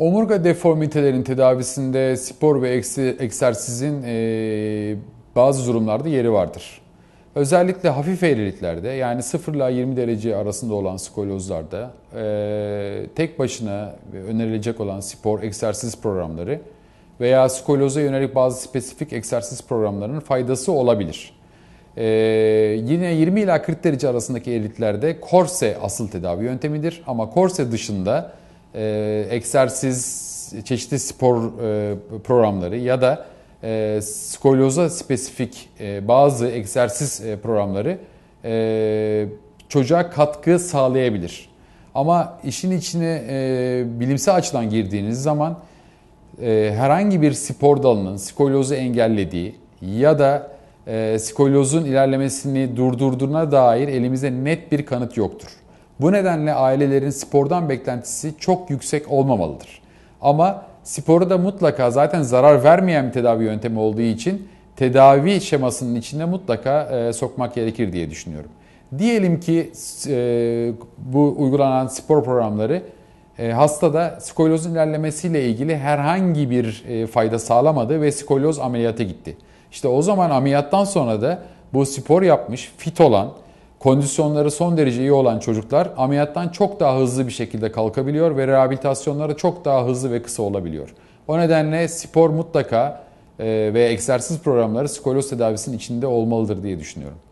Omurga deformitelerin tedavisinde spor ve egzersizin e, bazı durumlarda yeri vardır. Özellikle hafif eğriliklerde yani 0 ile 20 derece arasında olan skolozlarda e, tek başına önerilecek olan spor egzersiz programları veya skoloza yönelik bazı spesifik egzersiz programlarının faydası olabilir. Ee, yine 20 ila 40 derece arasındaki eğriliklerde korse asıl tedavi yöntemidir ama korse dışında e, egzersiz, çeşitli spor e, programları ya da e, skolyoza spesifik e, bazı egzersiz e, programları e, çocuğa katkı sağlayabilir. Ama işin içine e, bilimsel açıdan girdiğiniz zaman e, herhangi bir spor dalının skolyozu engellediği ya da e, skolyozun ilerlemesini durdurduğuna dair elimize net bir kanıt yoktur. Bu nedenle ailelerin spordan beklentisi çok yüksek olmamalıdır. Ama sporu da mutlaka zaten zarar vermeyen bir tedavi yöntemi olduğu için tedavi şemasının içinde mutlaka e, sokmak gerekir diye düşünüyorum. Diyelim ki e, bu uygulanan spor programları e, hastada skolyozun ilerlemesiyle ilgili herhangi bir e, fayda sağlamadı ve skolyoz ameliyata gitti. İşte o zaman ameliyattan sonra da bu spor yapmış, fit olan, kondisyonları son derece iyi olan çocuklar ameliyattan çok daha hızlı bir şekilde kalkabiliyor ve rehabilitasyonları çok daha hızlı ve kısa olabiliyor. O nedenle spor mutlaka e, ve egzersiz programları skolyoz tedavisinin içinde olmalıdır diye düşünüyorum.